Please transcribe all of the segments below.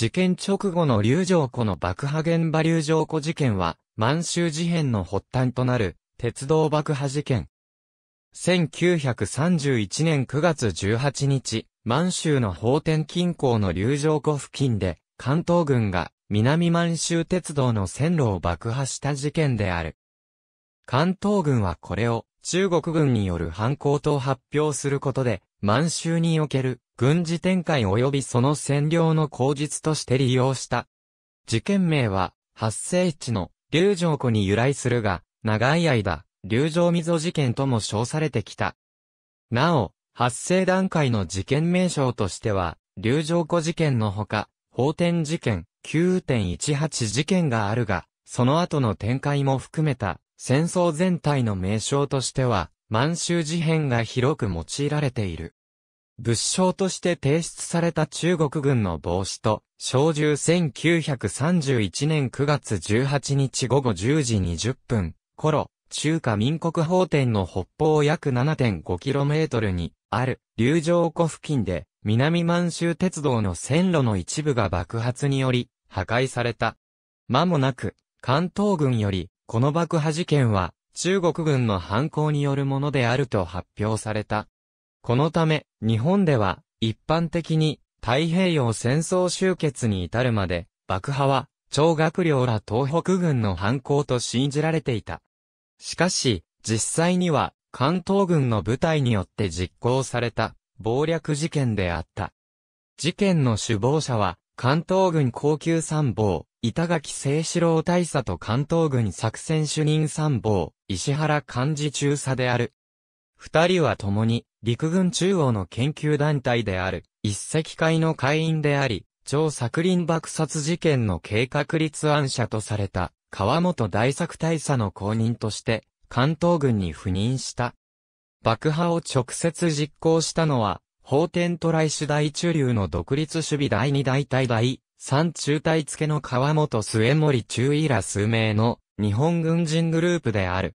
事件直後の流城湖の爆破現場流城湖事件は、満州事変の発端となる、鉄道爆破事件。1931年9月18日、満州の法天近郊の流城湖付近で、関東軍が南満州鉄道の線路を爆破した事件である。関東軍はこれを中国軍による犯行と発表することで、満州における軍事展開及びその占領の口実として利用した。事件名は、発生地の流城湖に由来するが、長い間、流城溝事件とも称されてきた。なお、発生段階の事件名称としては、流城湖事件のほか、法典事件、9.18事件があるが、その後の展開も含めた、戦争全体の名称としては、満州事変が広く用いられている。物証として提出された中国軍の帽子と、小銃1931年9月18日午後10時20分頃、中華民国法典の北方約 7.5km にある、流城湖付近で、南満州鉄道の線路の一部が爆発により、破壊された。間もなく、関東軍より、この爆破事件は、中国軍の犯行によるものであると発表された。このため、日本では、一般的に、太平洋戦争終結に至るまで、爆破は、超学良ら東北軍の犯行と信じられていた。しかし、実際には、関東軍の部隊によって実行された、暴略事件であった。事件の首謀者は、関東軍高級参謀、板垣清志郎大佐と関東軍作戦主任参謀、石原幹事中佐である。二人は共に、陸軍中央の研究団体である、一石会の会員であり、超作林爆殺事件の計画立案者とされた、川本大作大佐の公認として、関東軍に赴任した。爆破を直接実行したのは、法天トライ主大中流の独立守備第二大隊第三中隊付の川本末森中尉ら数名の日本軍人グループである。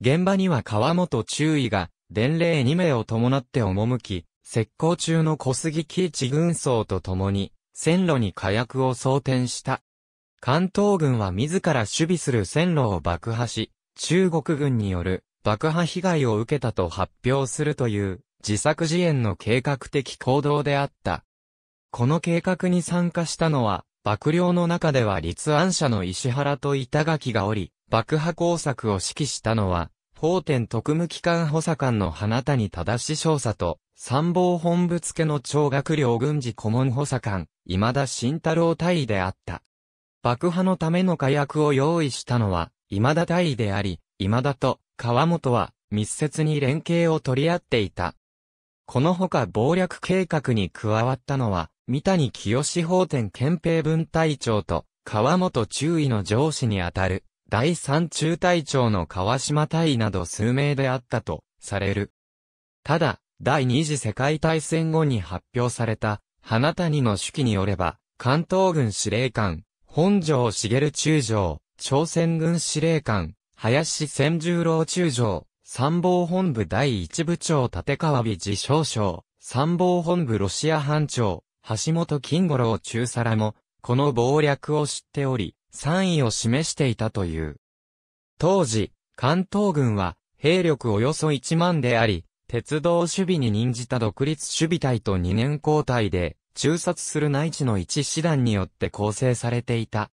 現場には川本中尉が伝令2名を伴って赴き、石膏中の小杉喜一軍曹と共に、線路に火薬を装填した。関東軍は自ら守備する線路を爆破し、中国軍による爆破被害を受けたと発表するという自作自演の計画的行動であった。この計画に参加したのは、幕僚の中では立案者の石原と板垣がおり、爆破工作を指揮したのは、法典特務機関補佐官の花谷正志少佐と、参謀本部付の長学領軍事顧問補佐官、今田慎太郎大尉であった。爆破のための火薬を用意したのは、今田大尉であり、今田と川本は密接に連携を取り合っていた。このほか謀略計画に加わったのは、三谷清法典憲兵分隊長と川本中尉の上司にあたる第三中隊長の川島隊など数名であったとされる。ただ、第二次世界大戦後に発表された、花谷の手記によれば、関東軍司令官、本城茂中将、朝鮮軍司令官、林千十郎中将、参謀本部第一部長立川美自少将、参謀本部ロシア班長、橋本金五郎中皿も、この謀略を知っており、3位を示していたという。当時、関東軍は、兵力およそ1万であり、鉄道守備に任じた独立守備隊と2年交代で、中殺する内地の一師団によって構成されていた。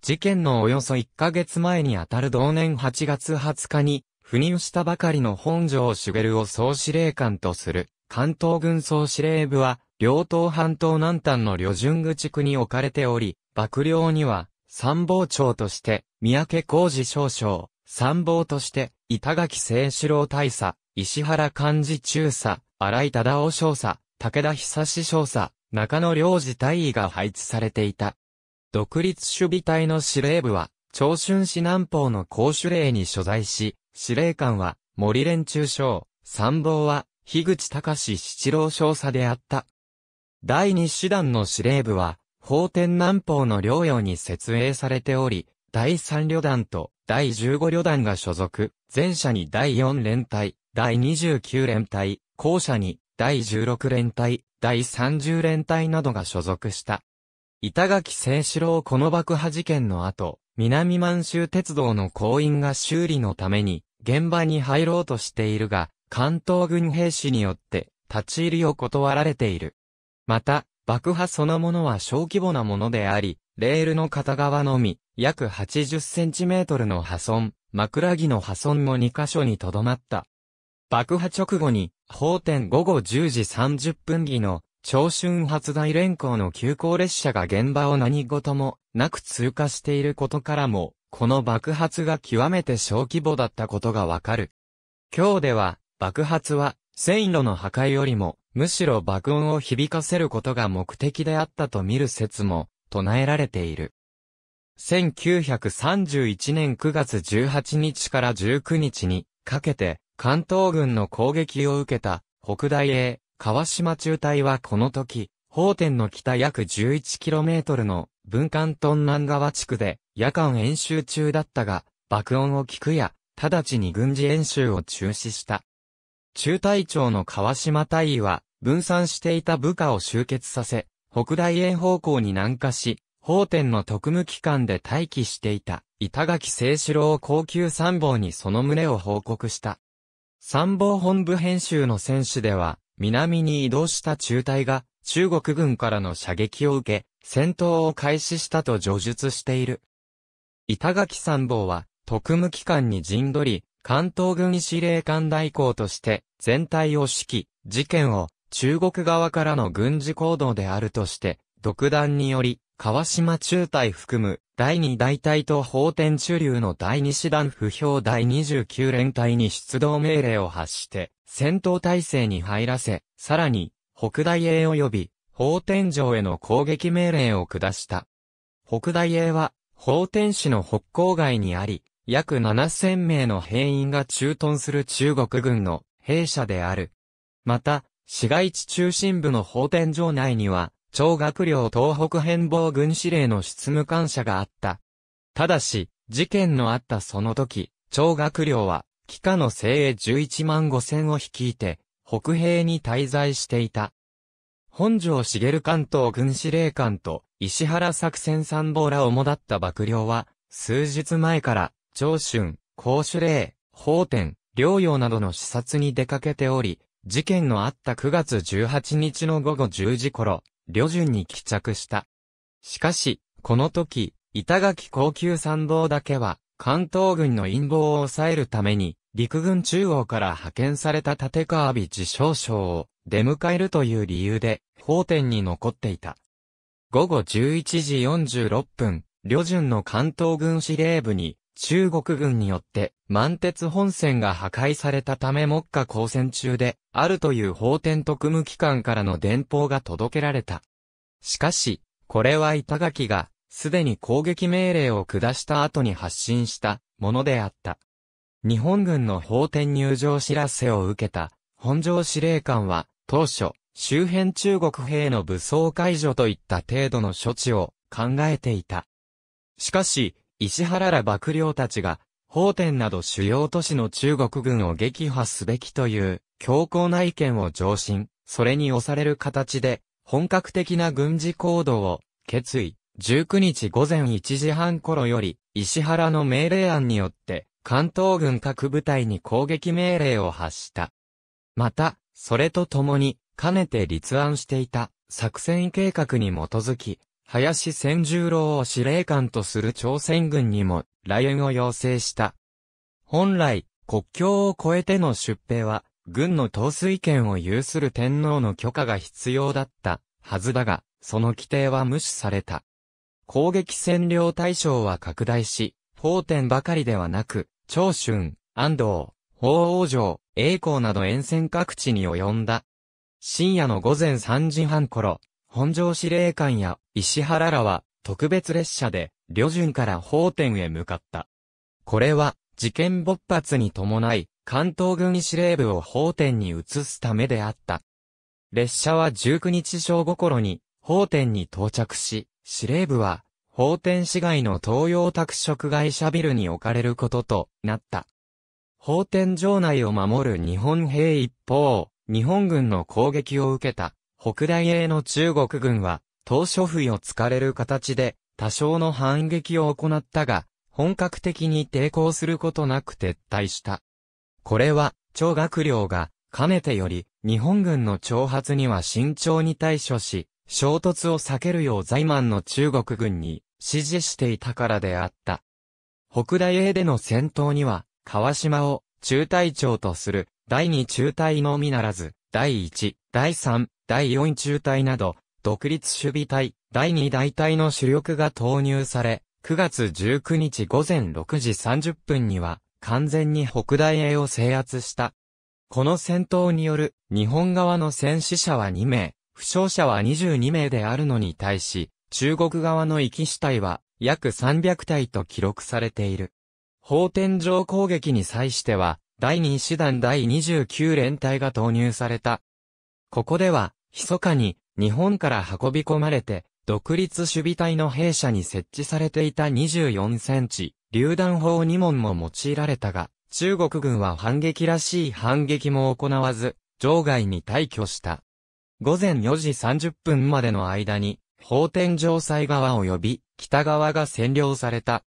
事件のおよそ1ヶ月前にあたる同年8月20日に、赴任したばかりの本ベ茂を総司令官とする、関東軍総司令部は、両党半島南端の旅順口区に置かれており、幕僚には、参謀長として、三宅浩二少将、参謀として、板垣清志郎大佐、石原幹事中佐、荒井忠夫少佐、武田久志少佐、中野良二大尉が配置されていた。独立守備隊の司令部は、長春市南方の公主令に所在し、司令官は森連中将、参謀は樋口隆七郎少佐であった。第二師団の司令部は、法天南方の領用に設営されており、第3旅団と第15旅団が所属、前者に第4連隊、第29連隊、後者に第16連隊、第30連隊などが所属した。板垣清志郎この爆破事件の後、南満州鉄道の行員が修理のために、現場に入ろうとしているが、関東軍兵士によって、立ち入りを断られている。また、爆破そのものは小規模なものであり、レールの片側のみ、約80センチメートルの破損、枕木の破損も2箇所にとどまった。爆破直後に、法典午後10時30分儀の、長春発大連行の急行列車が現場を何事もなく通過していることからも、この爆発が極めて小規模だったことがわかる。今日では、爆発は、線路の破壊よりも、むしろ爆音を響かせることが目的であったと見る説も唱えられている。1931年9月18日から19日にかけて関東軍の攻撃を受けた北大英川島中隊はこの時、宝天の北約 11km の文館東南側地区で夜間演習中だったが、爆音を聞くや、直ちに軍事演習を中止した。中隊長の川島大尉は、分散していた部下を集結させ、北大英方向に南下し、法典の特務機関で待機していた、板垣清志郎高級参謀にその旨を報告した。参謀本部編集の選手では、南に移動した中隊が、中国軍からの射撃を受け、戦闘を開始したと叙述している。板垣参謀は、特務機関に陣取り、関東軍司令官代行として全体を指揮、事件を中国側からの軍事行動であるとして、独断により、川島中隊含む第2大隊と法天中流の第2師団不評第29連隊に出動命令を発して、戦闘態勢に入らせ、さらに、北大英及び、法天城への攻撃命令を下した。北大英は、法天市の北郊外にあり、約7000名の兵員が駐屯する中国軍の兵舎である。また、市街地中心部の法典場内には、長学寮東北変貌軍司令の執務官舎があった。ただし、事件のあったその時、長学寮は、帰化の精鋭11万5千を率いて、北兵に滞在していた。本庄茂関東軍司令官と石原作戦参謀らをもだった幕僚は、数日前から長春、公主令、法典、療養などの視察に出かけており、事件のあった9月18日の午後10時頃、旅順に帰着した。しかし、この時、板垣高級参謀だけは、関東軍の陰謀を抑えるために、陸軍中央から派遣された立川美自称将を出迎えるという理由で、法典に残っていた。午後11時46分、旅順の関東軍司令部に、中国軍によって満鉄本線が破壊されたため目下交戦中であるという法典特務機関からの電報が届けられた。しかし、これは板垣がすでに攻撃命令を下した後に発信したものであった。日本軍の法典入場知らせを受けた本城司令官は当初周辺中国兵の武装解除といった程度の処置を考えていた。しかし、石原ら幕僚たちが、法典など主要都市の中国軍を撃破すべきという強硬な意見を上申、それに押される形で、本格的な軍事行動を決意、19日午前1時半頃より、石原の命令案によって、関東軍各部隊に攻撃命令を発した。また、それとともに、かねて立案していた作戦計画に基づき、林千十郎を司令官とする朝鮮軍にも来援を要請した。本来、国境を越えての出兵は、軍の統帥権を有する天皇の許可が必要だったはずだが、その規定は無視された。攻撃占領対象は拡大し、法典ばかりではなく、長春、安藤、法王城、栄光など沿線各地に及んだ。深夜の午前3時半頃、本城司令官や石原らは、特別列車で、旅順から法典へ向かった。これは、事件勃発に伴い、関東軍司令部を法典に移すためであった。列車は19日正午頃に、法典に到着し、司令部は、法典市街の東洋拓殖会社ビルに置かれることとなった。法典城内を守る日本兵一方、日本軍の攻撃を受けた、北大英の中国軍は、初不意をかれる形で、多少の反撃を行ったが、本格的に抵抗することなく撤退した。これは、張学良が、かねてより、日本軍の挑発には慎重に対処し、衝突を避けるよう在満の中国軍に指示していたからであった。北大英での戦闘には、川島を中隊長とする第二中隊のみならず、第1、第3、第4中隊など、独立守備隊、第2大隊の主力が投入され、9月19日午前6時30分には、完全に北大英を制圧した。この戦闘による日本側の戦死者は2名、負傷者は22名であるのに対し、中国側の行き死体は約300体と記録されている。法天上攻撃に際しては、第2師団第29連隊が投入された。ここでは、密かに日本から運び込まれて、独立守備隊の兵舎に設置されていた24センチ、榴弾砲2門も用いられたが、中国軍は反撃らしい反撃も行わず、場外に退去した。午前4時30分までの間に、法天城西側及び北側が占領された。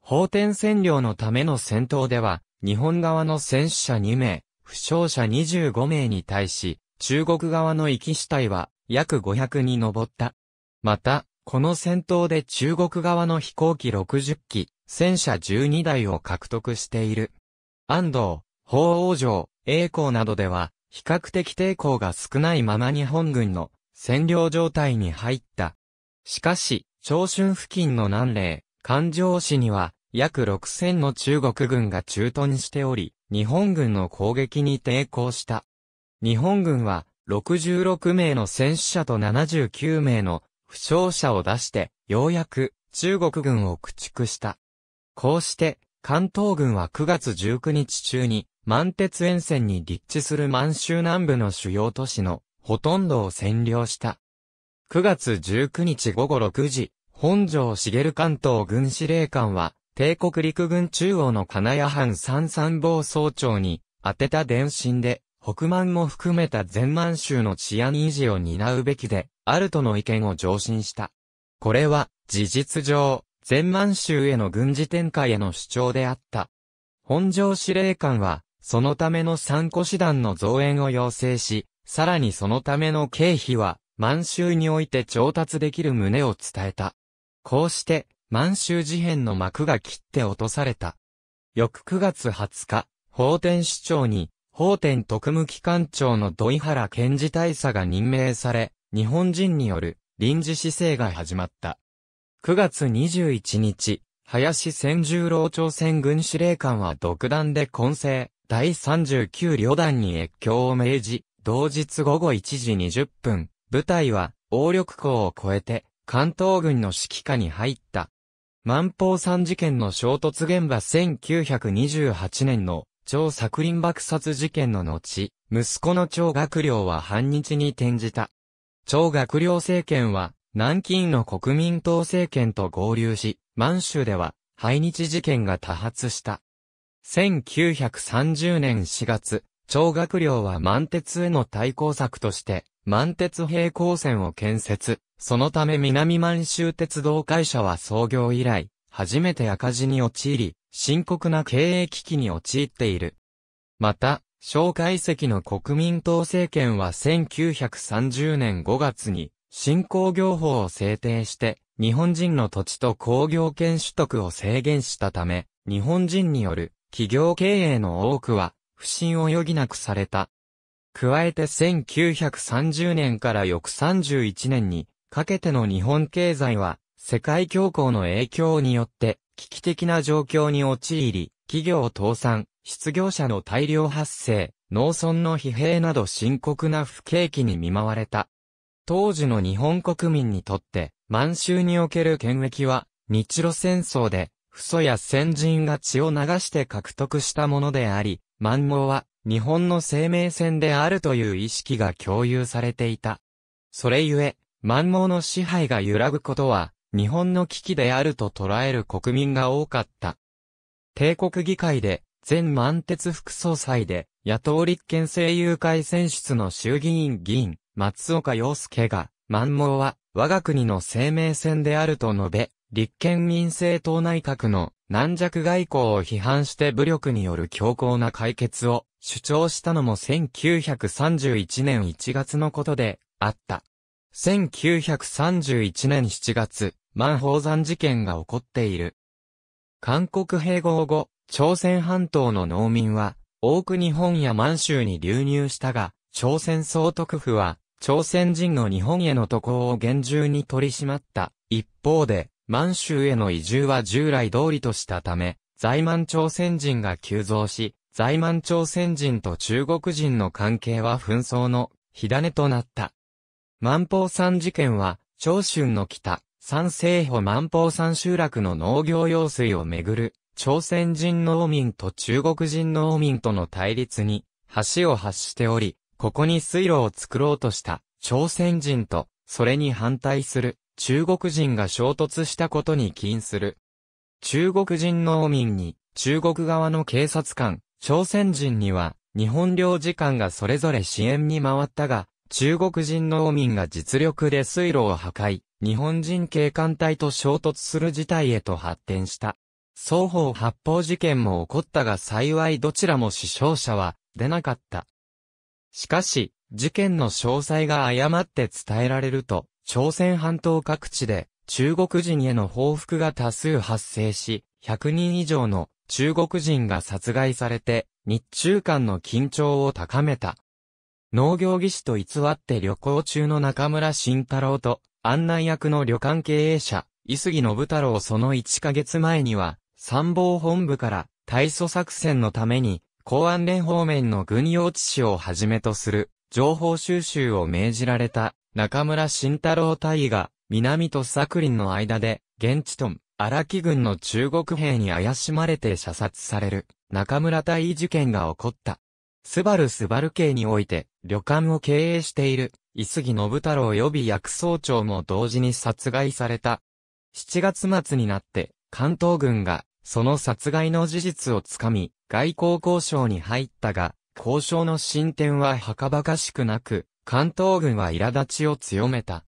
法天占領のための戦闘では、日本側の戦死者2名、負傷者25名に対し、中国側の遺棄死体は約500に上った。また、この戦闘で中国側の飛行機60機、戦車12台を獲得している。安藤、法王城、栄光などでは、比較的抵抗が少ないまま日本軍の占領状態に入った。しかし、長春付近の南嶺、環状市には、約6000の中国軍が駐屯しており、日本軍の攻撃に抵抗した。日本軍は、66名の戦死者と79名の負傷者を出して、ようやく中国軍を駆逐した。こうして、関東軍は9月19日中に、満鉄沿線に立地する満州南部の主要都市のほとんどを占領した。9月19日午後6時、本庄茂関東軍司令官は、帝国陸軍中央の金谷藩三三坊総長に、当てた電信で、北満も含めた全満州の治安維持を担うべきで、あるとの意見を上申した。これは、事実上、全満州への軍事展開への主張であった。本城司令官は、そのための参考師団の増援を要請し、さらにそのための経費は、満州において調達できる旨を伝えた。こうして、満州事変の幕が切って落とされた。翌9月20日、法典市長に、法典特務機関長の土井原賢治大佐が任命され、日本人による臨時姿勢が始まった。9月21日、林千十郎朝鮮軍司令官は独断で混成、第39旅団に越境を命じ、同日午後1時20分、部隊は、王緑港を越えて、関東軍の指揮下に入った。万宝山事件の衝突現場1928年の張作林爆殺事件の後、息子の張学良は反日に転じた。張学良政権は、南京の国民党政権と合流し、満州では、排日事件が多発した。1930年4月、張学良は満鉄への対抗策として、満鉄平行線を建設、そのため南満州鉄道会社は創業以来、初めて赤字に陥り、深刻な経営危機に陥っている。また、蒋介石の国民党政権は1930年5月に、新興業法を制定して、日本人の土地と工業権取得を制限したため、日本人による企業経営の多くは、不信を余儀なくされた。加えて1930年から翌31年にかけての日本経済は世界恐慌の影響によって危機的な状況に陥り、企業倒産、失業者の大量発生、農村の疲弊など深刻な不景気に見舞われた。当時の日本国民にとって、満州における権益は、日露戦争で、不祖や先人が血を流して獲得したものであり、満蒙は、日本の生命線であるという意識が共有されていた。それゆえ、満蒙の支配が揺らぐことは、日本の危機であると捉える国民が多かった。帝国議会で、前満鉄副総裁で、野党立憲政友会選出の衆議院議員、松岡洋介が、満蒙は、我が国の生命線であると述べ、立憲民政党内閣の軟弱外交を批判して武力による強硬な解決を主張したのも1931年1月のことであった。1931年7月、万宝山事件が起こっている。韓国併合後、朝鮮半島の農民は、多く日本や満州に流入したが、朝鮮総督府は、朝鮮人の日本への渡航を厳重に取り締まった。一方で、満州への移住は従来通りとしたため、在満朝鮮人が急増し、在満朝鮮人と中国人の関係は紛争の火種となった。万宝山事件は、長春の北、三世保万宝山集落の農業用水をめぐる、朝鮮人農民と中国人農民との対立に、橋を発しており、ここに水路を作ろうとした朝鮮人と、それに反対する中国人が衝突したことに起因する。中国人農民に中国側の警察官、朝鮮人には日本領事館がそれぞれ支援に回ったが、中国人農民が実力で水路を破壊、日本人警官隊と衝突する事態へと発展した。双方発砲事件も起こったが幸いどちらも死傷者は出なかった。しかし、事件の詳細が誤って伝えられると、朝鮮半島各地で中国人への報復が多数発生し、100人以上の中国人が殺害されて、日中間の緊張を高めた。農業技師と偽って旅行中の中村慎太郎と案内役の旅館経営者、伊杉信太郎その1ヶ月前には、参謀本部から、対訴作戦のために、公安連方面の軍用地事をはじめとする、情報収集を命じられた、中村慎太郎大尉が、南と作林の間で、現地と、荒木軍の中国兵に怪しまれて射殺される、中村大尉事件が起こった。スバルスバル系において、旅館を経営している、伊杉信太郎予備役総長も同時に殺害された。7月末になって、関東軍が、その殺害の事実をつかみ、外交交渉に入ったが、交渉の進展ははばかしくなく、関東軍は苛立ちを強めた。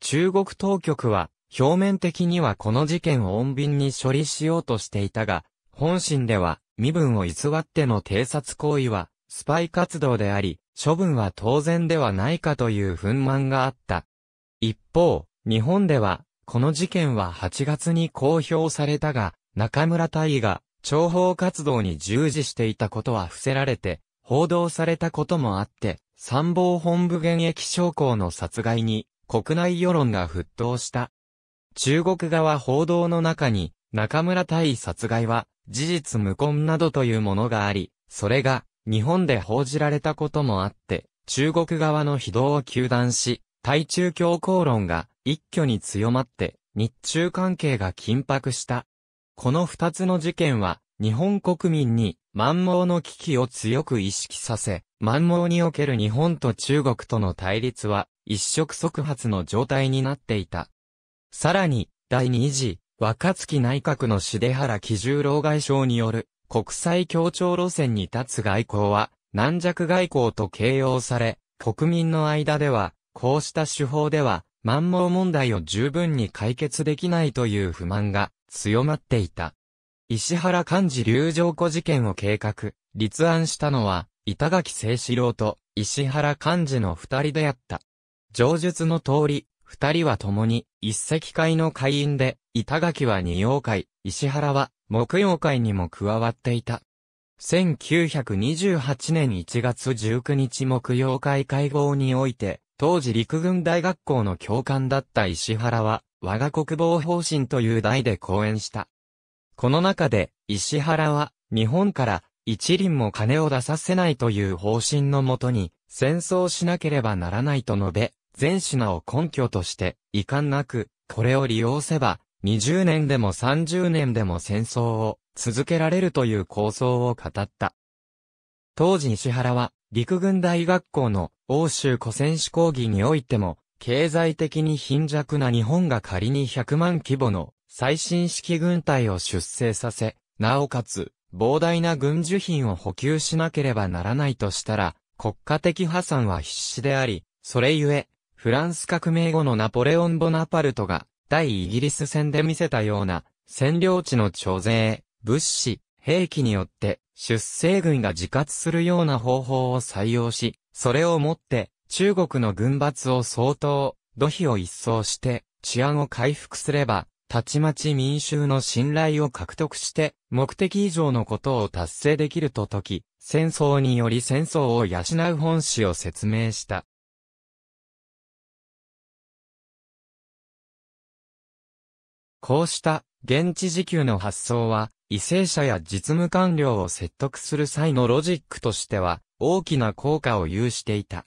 中国当局は、表面的にはこの事件を穏便に処理しようとしていたが、本心では、身分を偽っての偵察行為は、スパイ活動であり、処分は当然ではないかという憤慢があった。一方、日本では、この事件は8月に公表されたが、中村大尉が諜報活動に従事していたことは伏せられて、報道されたこともあって、参謀本部現役将校の殺害に、国内世論が沸騰した。中国側報道の中に、中村大尉殺害は、事実無根などというものがあり、それが、日本で報じられたこともあって、中国側の非道を求断し、対中強硬論が一挙に強まって、日中関係が緊迫した。この二つの事件は、日本国民に満蒙の危機を強く意識させ、満蒙における日本と中国との対立は一触即発の状態になっていた。さらに、第二次、若月内閣の重原喜重老外相による国際協調路線に立つ外交は、軟弱外交と形容され、国民の間では、こうした手法では、満盲問題を十分に解決できないという不満が強まっていた。石原幹事流浄湖事件を計画、立案したのは、板垣清志郎と石原幹事の二人であった。上述の通り、二人は共に一石会の会員で、板垣は二葉会、石原は木曜会にも加わっていた。1928年1月19日木曜会会合において、当時陸軍大学校の教官だった石原は、我が国防方針という題で講演した。この中で、石原は、日本から一輪も金を出させないという方針のもとに、戦争しなければならないと述べ、全品を根拠として、遺憾なく、これを利用せば、20年でも30年でも戦争を続けられるという構想を語った。当時石原は陸軍大学校の欧州古戦士講義においても経済的に貧弱な日本が仮に100万規模の最新式軍隊を出生させ、なおかつ膨大な軍需品を補給しなければならないとしたら国家的破産は必至であり、それゆえ、フランス革命後のナポレオン・ボナパルトが対イギリス戦で見せたような、占領地の徴税、物資、兵器によって、出生軍が自活するような方法を採用し、それをもって、中国の軍閥を相当、土肥を一掃して、治安を回復すれば、たちまち民衆の信頼を獲得して、目的以上のことを達成できると説き、戦争により戦争を養う本旨を説明した。こうした現地時給の発想は、異性者や実務官僚を説得する際のロジックとしては、大きな効果を有していた。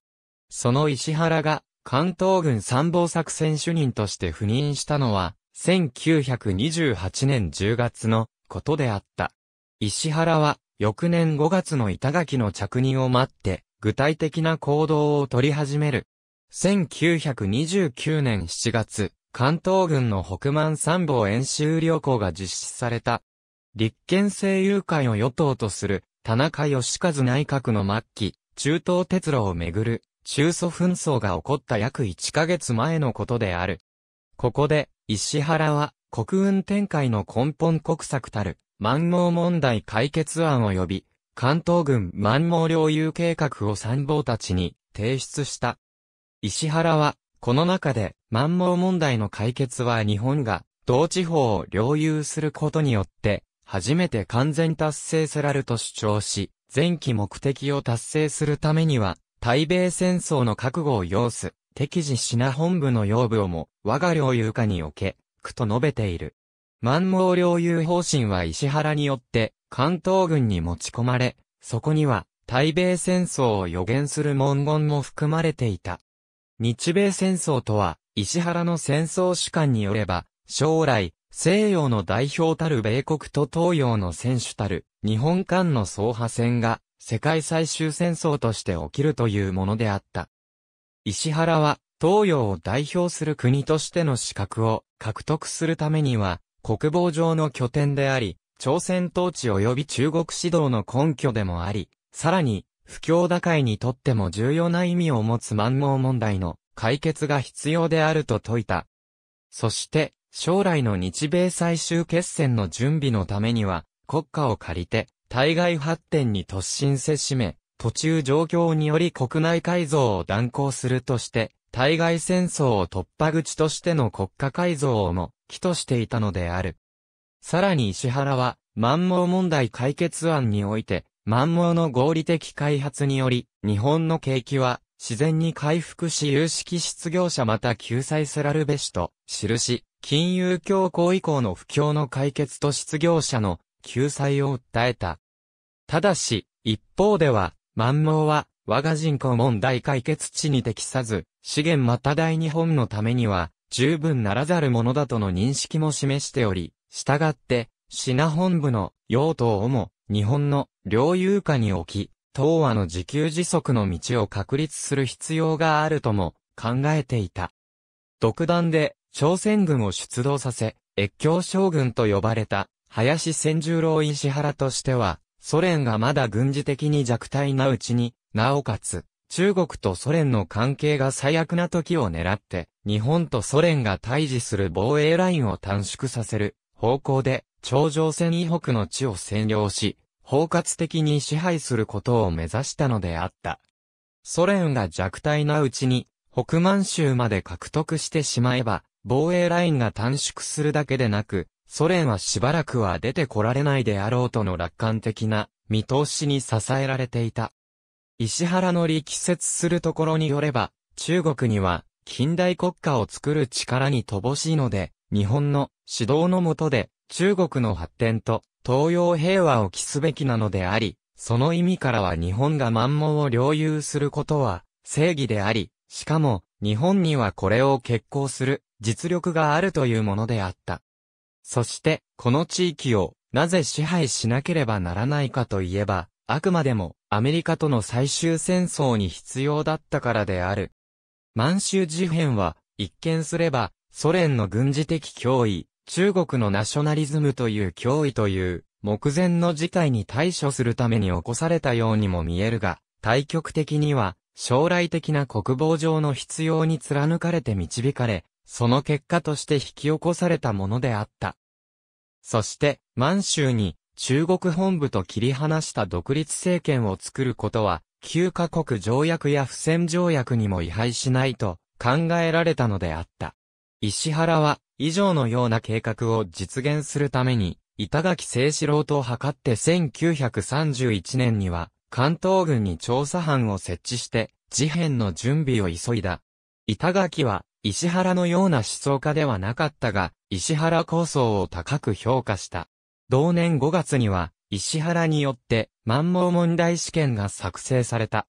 その石原が、関東軍参謀作戦主任として赴任したのは、1928年10月のことであった。石原は、翌年5月の板垣の着任を待って、具体的な行動を取り始める。1929年7月、関東軍の北満参謀演習旅行が実施された。立憲政友会を与党とする田中義和内閣の末期、中東鉄路をめぐる中祖紛争が起こった約1ヶ月前のことである。ここで石原は国運展開の根本国策たる満蒙問題解決案を呼び、関東軍満蒙領有計画を参謀たちに提出した。石原はこの中で、満蒙問題の解決は日本が、同地方を領有することによって、初めて完全達成せらると主張し、前期目的を達成するためには、対米戦争の覚悟を要す、敵時品本部の要部をも、我が領有下に置け、くと述べている。満蒙領有方針は石原によって、関東軍に持ち込まれ、そこには、対米戦争を予言する文言も含まれていた。日米戦争とは、石原の戦争主観によれば、将来、西洋の代表たる米国と東洋の選手たる、日本間の総派戦が、世界最終戦争として起きるというものであった。石原は、東洋を代表する国としての資格を獲得するためには、国防上の拠点であり、朝鮮統治及び中国指導の根拠でもあり、さらに、不況打開にとっても重要な意味を持つ満蒙問題の解決が必要であると説いた。そして、将来の日米最終決戦の準備のためには、国家を借りて、対外発展に突進せしめ、途中状況により国内改造を断行するとして、対外戦争を突破口としての国家改造をも、起としていたのである。さらに石原は、満蒙問題解決案において、満網の合理的開発により、日本の景気は、自然に回復し有識失業者また救済せらるべしと、記し、金融恐慌以降の不況の解決と失業者の救済を訴えた。ただし、一方では、満網は、我が人口問題解決地に適さず、資源また大日本のためには、十分ならざるものだとの認識も示しており、従って、品本部の用途をも、日本の領有下に置き、東和の自給自足の道を確立する必要があるとも考えていた。独断で朝鮮軍を出動させ、越境将軍と呼ばれた林千十郎石原としては、ソ連がまだ軍事的に弱体なうちに、なおかつ、中国とソ連の関係が最悪な時を狙って、日本とソ連が対峙する防衛ラインを短縮させる方向で頂上戦以北の地を占領し、包括的に支配することを目指したのであった。ソ連が弱体なうちに、北満州まで獲得してしまえば、防衛ラインが短縮するだけでなく、ソ連はしばらくは出てこられないであろうとの楽観的な見通しに支えられていた。石原の力説するところによれば、中国には近代国家を作る力に乏しいので、日本の指導のもとで中国の発展と東洋平和を期すべきなのであり、その意味からは日本が満門を領有することは正義であり、しかも日本にはこれを決行する実力があるというものであった。そしてこの地域をなぜ支配しなければならないかといえば、あくまでもアメリカとの最終戦争に必要だったからである。満州事変は一見すればソ連の軍事的脅威、中国のナショナリズムという脅威という目前の事態に対処するために起こされたようにも見えるが、対極的には将来的な国防上の必要に貫かれて導かれ、その結果として引き起こされたものであった。そして、満州に中国本部と切り離した独立政権を作ることは、旧カ国条約や不戦条約にも違反しないと考えられたのであった。石原は以上のような計画を実現するために、板垣清志郎と図って1931年には、関東軍に調査班を設置して、事変の準備を急いだ。板垣は、石原のような思想家ではなかったが、石原構想を高く評価した。同年5月には、石原によって、満蒙問題試験が作成された。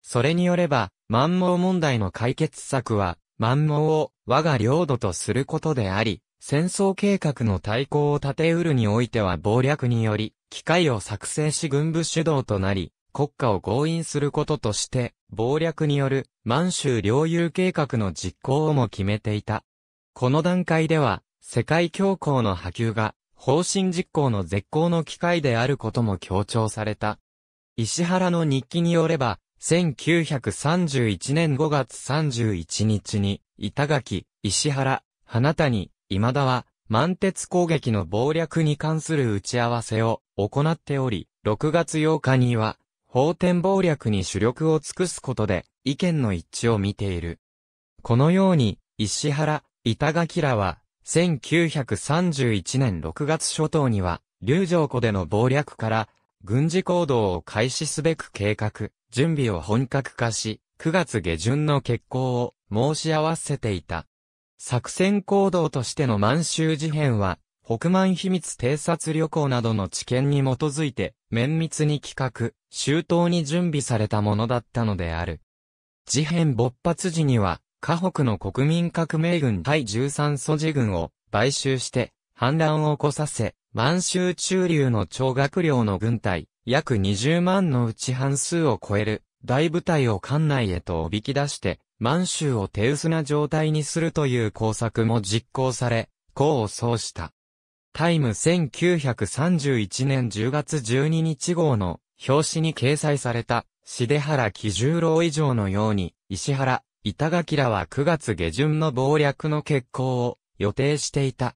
それによれば、満蒙問題の解決策は、満蒙を我が領土とすることであり、戦争計画の対抗を立てうるにおいては謀略により、機械を作成し軍部主導となり、国家を強引することとして、謀略による満州領有計画の実行をも決めていた。この段階では、世界恐慌の波及が、方針実行の絶好の機会であることも強調された。石原の日記によれば、1931年5月31日に、板垣、石原、花谷、今田は、満鉄攻撃の謀略に関する打ち合わせを行っており、6月8日には、法典謀略に主力を尽くすことで、意見の一致を見ている。このように、石原、板垣らは、1931年6月初頭には、龍城湖での謀略から、軍事行動を開始すべく計画、準備を本格化し、9月下旬の決行を申し合わせていた。作戦行動としての満州事変は、北満秘密偵察旅行などの知見に基づいて、綿密に企画、周到に準備されたものだったのである。事変勃発時には、河北の国民革命軍第13素地軍を買収して、反乱を起こさせ、満州中流の超学領の軍隊、約20万のうち半数を超える大部隊を艦内へとおびき出して、満州を手薄な状態にするという工作も実行され、功を奏した。タイム1931年10月12日号の表紙に掲載された、シデハラ喜十郎以上のように、石原、板垣らは9月下旬の謀略の決行を予定していた。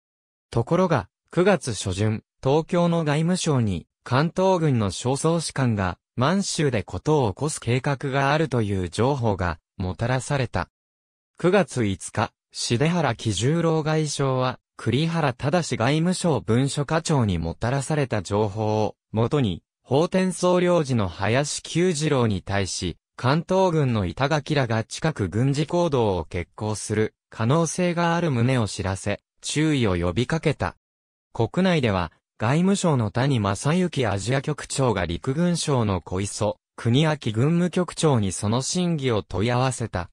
ところが、9月初旬、東京の外務省に関東軍の焦燥士官が満州でことを起こす計画があるという情報がもたらされた。9月5日、重原喜十郎外相は、栗原忠外務省文書課長にもたらされた情報を、もとに、法天総領事の林久次郎に対し、関東軍の板垣らが近く軍事行動を決行する可能性がある旨を知らせ、注意を呼びかけた。国内では外務省の谷正幸アジア局長が陸軍省の小磯、国明軍務局長にその審議を問い合わせた。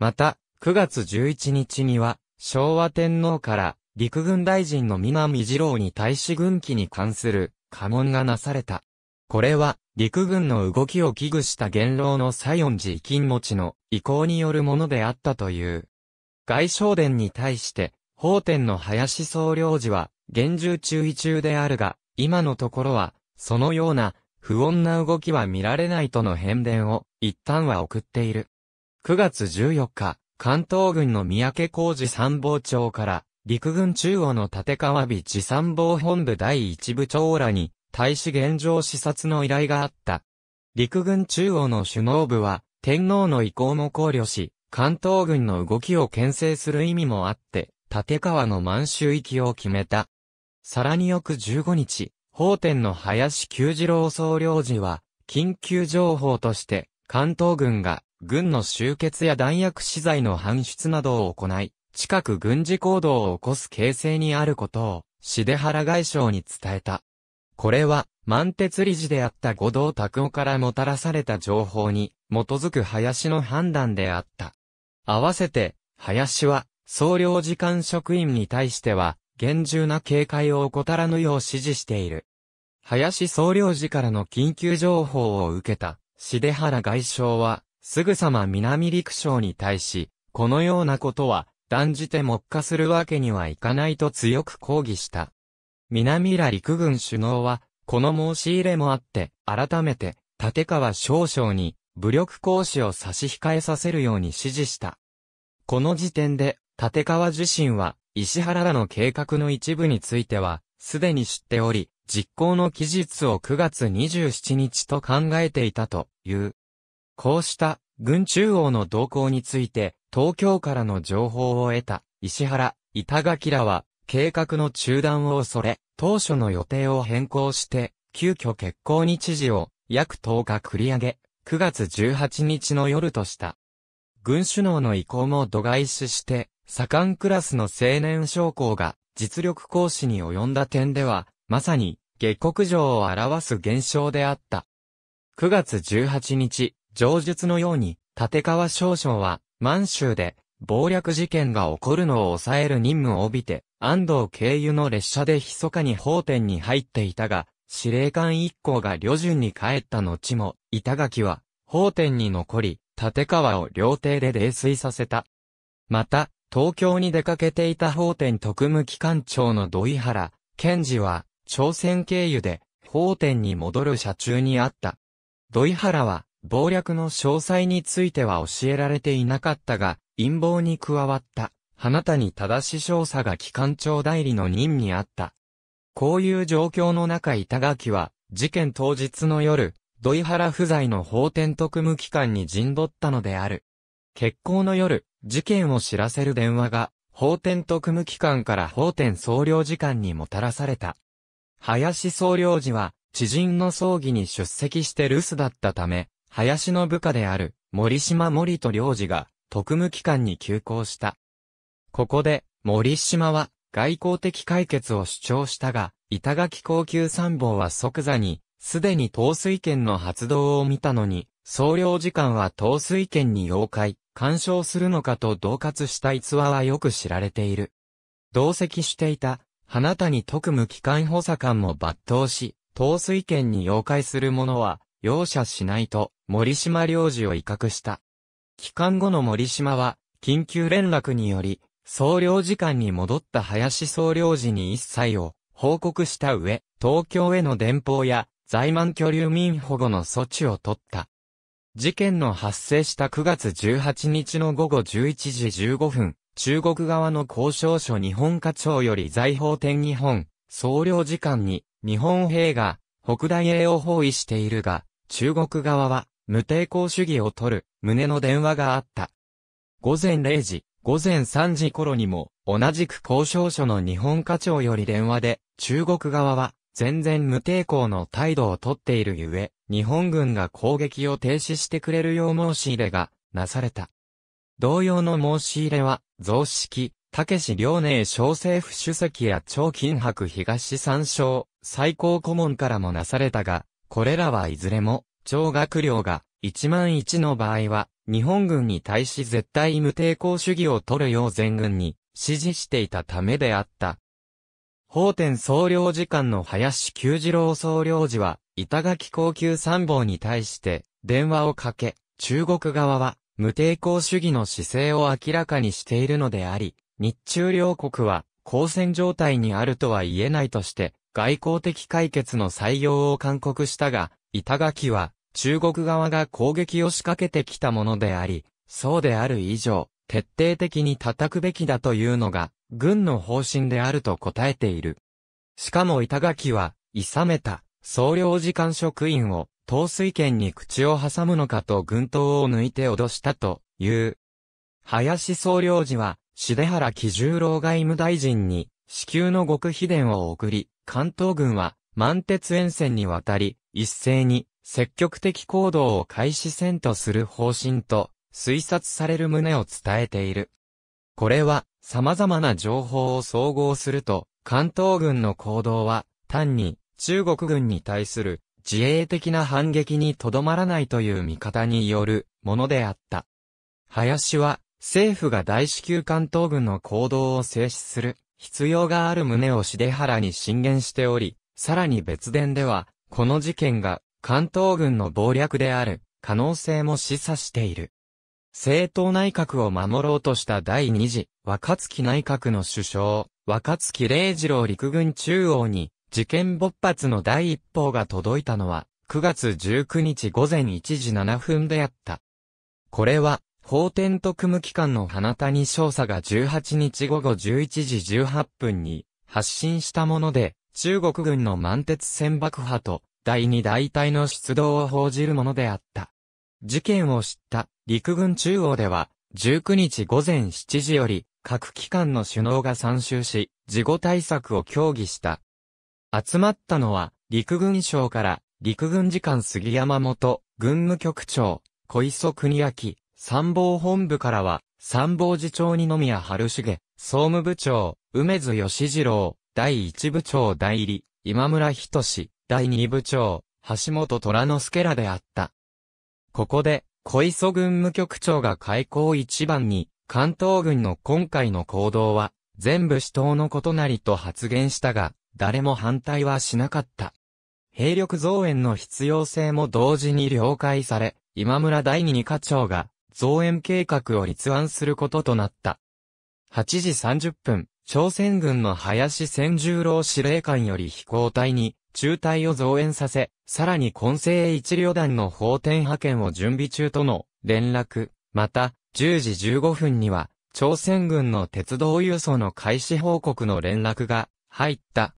また、9月11日には、昭和天皇から陸軍大臣の南二郎に対し軍機に関する過問がなされた。これは、陸軍の動きを危惧した元老の西園寺金持ちの意向によるものであったという。外省殿に対して、法典の林総領事は、厳重注意中であるが、今のところは、そのような、不穏な動きは見られないとの変電を、一旦は送っている。9月14日、関東軍の三宅浩二参謀長から、陸軍中央の立川日地参謀本部第一部長らに、大使現状視察の依頼があった。陸軍中央の首脳部は、天皇の意向も考慮し、関東軍の動きを牽制する意味もあって、立川の満州行きを決めた。さらに翌15日、法典の林久次郎総領事は、緊急情報として、関東軍が、軍の集結や弾薬資材の搬出などを行い、近く軍事行動を起こす形勢にあることを、シデ原外相に伝えた。これは、満鉄理事であった五道拓夫からもたらされた情報に、基づく林の判断であった。合わせて、林は、総領事館職員に対しては、厳重な警戒を怠らぬよう指示している。林総領事からの緊急情報を受けた、シデ原外相は、すぐさま南陸省に対し、このようなことは、断じて目下するわけにはいかないと強く抗議した。南ら陸軍首脳は、この申し入れもあって、改めて、立川少将に、武力行使を差し控えさせるように指示した。この時点で、立川自身は、石原らの計画の一部については、すでに知っており、実行の期日を9月27日と考えていたという。こうした軍中央の動向について、東京からの情報を得た石原、板垣らは、計画の中断を恐れ、当初の予定を変更して、急遽決行日時を約10日繰り上げ、9月18日の夜とした。軍首脳の意向も度外視して、左官クラスの青年将校が実力行使に及んだ点では、まさに下国上を表す現象であった。9月18日、上述のように、立川少将は、満州で、暴略事件が起こるのを抑える任務を帯びて、安藤経由の列車で密かに法典に入っていたが、司令官一行が旅順に帰った後も、板垣は、法典に残り、立川を料亭で泥酔させた。また、東京に出かけていた法典特務機関長の土井原、賢治は、朝鮮経由で、法典に戻る車中にあった。土井原は、謀略の詳細については教えられていなかったが、陰謀に加わった、花谷正し少佐が機関長代理の任にあった。こういう状況の中板垣は、事件当日の夜、土井原不在の法典特務機関に陣取ったのである。決行の夜、事件を知らせる電話が、法典特務機関から法典総領事館にもたらされた。林総領事は、知人の葬儀に出席して留守だったため、林の部下である森島森と領事が特務機関に急行した。ここで森島は外交的解決を主張したが、板垣高級参謀は即座に、すでに統帥権の発動を見たのに、総領事館は統帥権に要解、干渉するのかと同喝した逸話はよく知られている。同席していた、花谷特務機関補佐官も抜刀し、統帥権に妖怪する者は、容赦しないと、森島領事を威嚇した。帰還後の森島は、緊急連絡により、総領事館に戻った林総領事に一切を報告した上、東京への電報や在満居留民保護の措置を取った。事件の発生した9月18日の午後11時15分、中国側の交渉所日本課長より財宝店日本、総領時間に、日本兵が、北大英を包囲しているが、中国側は、無抵抗主義を取る、旨の電話があった。午前0時、午前3時頃にも、同じく交渉所の日本課長より電話で、中国側は、全然無抵抗の態度をとっているゆえ、日本軍が攻撃を停止してくれるよう申し入れがなされた。同様の申し入れは、増式、武志良寧小政府主席や超金博東参照、最高顧問からもなされたが、これらはいずれも、超学料が、一万一の場合は、日本軍に対し絶対無抵抗主義を取るよう全軍に、指示していたためであった。法典総領事館の林久次郎総領事は、板垣高級参謀に対して電話をかけ、中国側は無抵抗主義の姿勢を明らかにしているのであり、日中両国は交戦状態にあるとは言えないとして、外交的解決の採用を勧告したが、板垣は中国側が攻撃を仕掛けてきたものであり、そうである以上、徹底的に叩くべきだというのが、軍の方針であると答えている。しかも板垣は、いさめた、総領事館職員を、統水権に口を挟むのかと軍刀を抜いて脅したという。林総領事は、重原喜十郎外務大臣に、至急の極秘伝を送り、関東軍は、満鉄沿線に渡り、一斉に、積極的行動を開始せんとする方針と、推察される旨を伝えている。これは、様々な情報を総合すると、関東軍の行動は、単に、中国軍に対する自衛的な反撃にとどまらないという見方によるものであった。林は、政府が大至急関東軍の行動を制止する必要がある旨を重原に進言しており、さらに別伝では、この事件が関東軍の謀略である可能性も示唆している。政党内閣を守ろうとした第二次若月内閣の首相、若月礼二郎陸軍中央に事件勃発の第一報が届いたのは、9月19日午前1時7分であった。これは、法典特務機関の花谷少佐が18日午後11時18分に発信したもので、中国軍の満鉄船爆破と第二大隊の出動を報じるものであった。事件を知った陸軍中央では、19日午前7時より各機関の首脳が参集し、事後対策を協議した。集まったのは、陸軍省から、陸軍次官杉山元、軍務局長、小磯国明、参謀本部からは、参謀次長二宮春重、総務部長、梅津義次郎、第一部長代理、今村均、第二部長、橋本虎之助らであった。ここで、小磯軍務局長が開口一番に、関東軍の今回の行動は、全部死闘のことなりと発言したが、誰も反対はしなかった。兵力増援の必要性も同時に了解され、今村第二二課長が増援計画を立案することとなった。8時30分、朝鮮軍の林千十郎司令官より飛行隊に中隊を増援させ、さらに混成一旅団の法典派遣を準備中との連絡、また、10時15分には、朝鮮軍の鉄道輸送の開始報告の連絡が入った。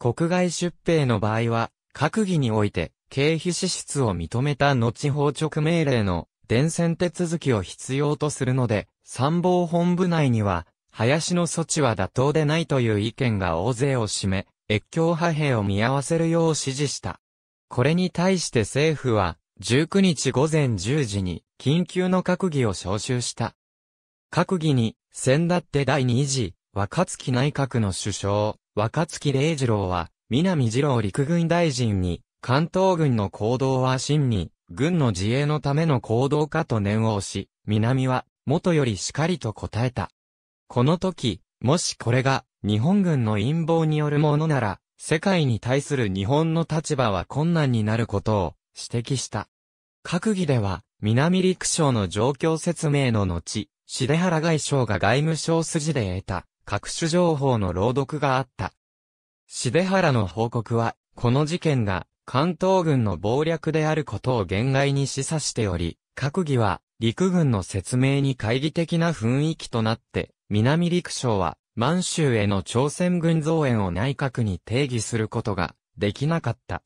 国外出兵の場合は、閣議において、経費支出を認めた後法直命令の伝染手続きを必要とするので、参謀本部内には、林の措置は妥当でないという意見が大勢を占め、越境派兵を見合わせるよう指示した。これに対して政府は、19日午前10時に、緊急の閣議を招集した。閣議に、先だって第2次、若月内閣の首相、若月礼二郎は、南次郎陸軍大臣に、関東軍の行動は真に、軍の自衛のための行動かと念を押し、南は、元よりしかりと答えた。この時、もしこれが、日本軍の陰謀によるものなら、世界に対する日本の立場は困難になることを指摘した。閣議では、南陸省の状況説明の後、重原外相が外務省筋で得た各種情報の朗読があった。しデの報告は、この事件が関東軍の謀略であることを言外に示唆しており、閣議は陸軍の説明に懐疑的な雰囲気となって、南陸省は満州への朝鮮軍増援を内閣に定義することができなかった。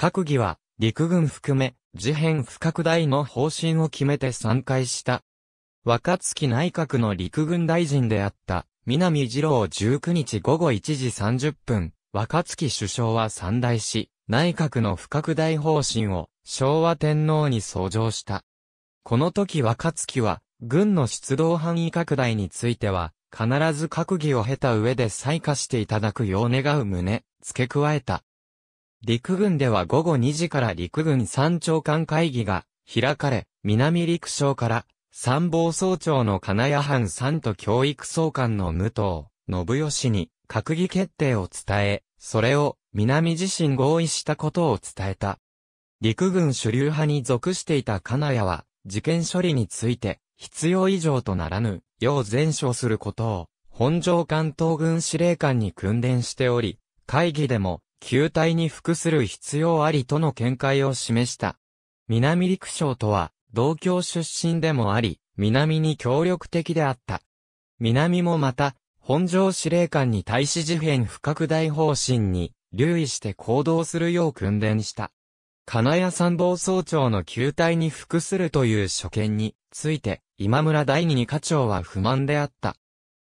閣議は陸軍含め事変不拡大の方針を決めて散開した。若月内閣の陸軍大臣であった南次郎19日午後1時30分、若月首相は三大し、内閣の不拡大方針を昭和天皇に相上した。この時若月は、軍の出動範囲拡大については、必ず閣議を経た上で採火していただくよう願う旨、付け加えた。陸軍では午後2時から陸軍三長官会議が開かれ、南陸省から参謀総長の金谷藩三都教育総監の武藤、信義に、閣議決定を伝え、それを、南自身合意したことを伝えた。陸軍主流派に属していた金谷は、事件処理について、必要以上とならぬ、要全処することを、本条関東軍司令官に訓練しており、会議でも、球体に服する必要ありとの見解を示した。南陸省とは、同郷出身でもあり、南に協力的であった。南もまた、本城司令官に対し事変不拡大方針に留意して行動するよう訓練した。金谷参謀総長の球体に服するという所見について、今村第二課長は不満であった。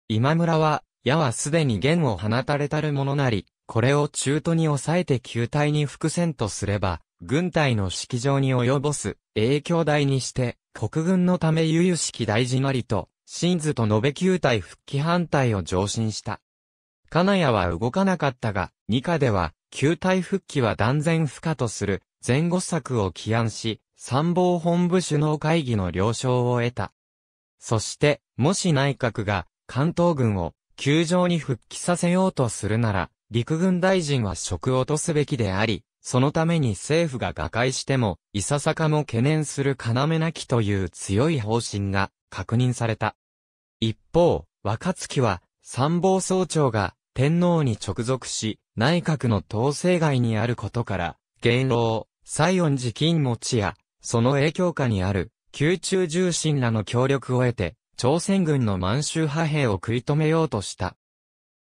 今村は、矢はすでに弦を放たれたるものなり、これを中途に抑えて球体に伏んとすれば、軍隊の式場に及ぼす影響大にして、国軍のため悠々しき大事なりと、真図と延べ旧隊復帰反対を上申した。金谷は動かなかったが、二課では、旧隊復帰は断然不可とする前後策を起案し、参謀本部首脳会議の了承を得た。そして、もし内閣が関東軍を球場に復帰させようとするなら、陸軍大臣は職を落とすべきであり、そのために政府が瓦解しても、いささかも懸念する要なきという強い方針が確認された。一方、若月は、参謀総長が天皇に直属し、内閣の統制外にあることから、元老、西恩寺金持ちや、その影響下にある、宮中重臣らの協力を得て、朝鮮軍の満州派兵を食い止めようとした。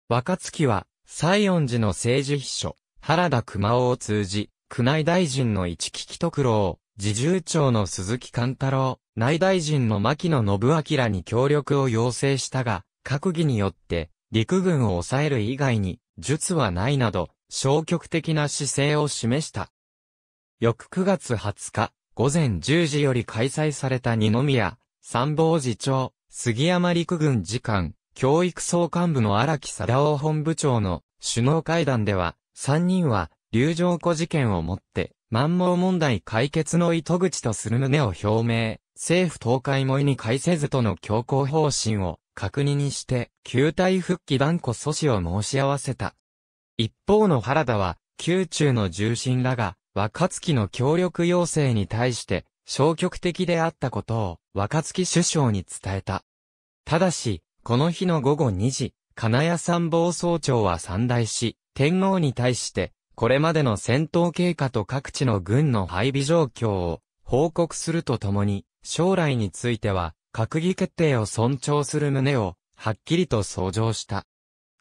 若月は、西恩寺の政治秘書、原田熊尾を通じ、宮内大臣の市木木徳郎、自重長の鈴木貫太郎、内大臣の牧野信明に協力を要請したが、閣議によって、陸軍を抑える以外に、術はないなど、消極的な姿勢を示した。翌9月20日、午前10時より開催された二宮、参謀次長、杉山陸軍次官、教育総監部の荒木貞夫本部長の首脳会談では、三人は、流浄庫事件をもって、満毛問題解決の糸口とする旨を表明、政府東海も意に介せずとの強行方針を確認にして、旧体復帰断固阻止を申し合わせた。一方の原田は、宮中の重臣らが、若月の協力要請に対して、消極的であったことを、若月首相に伝えた。ただし、この日の午後2時、金谷参謀総長は参大し、天皇に対して、これまでの戦闘経過と各地の軍の配備状況を報告するとともに、将来については、閣議決定を尊重する旨を、はっきりと相乗した。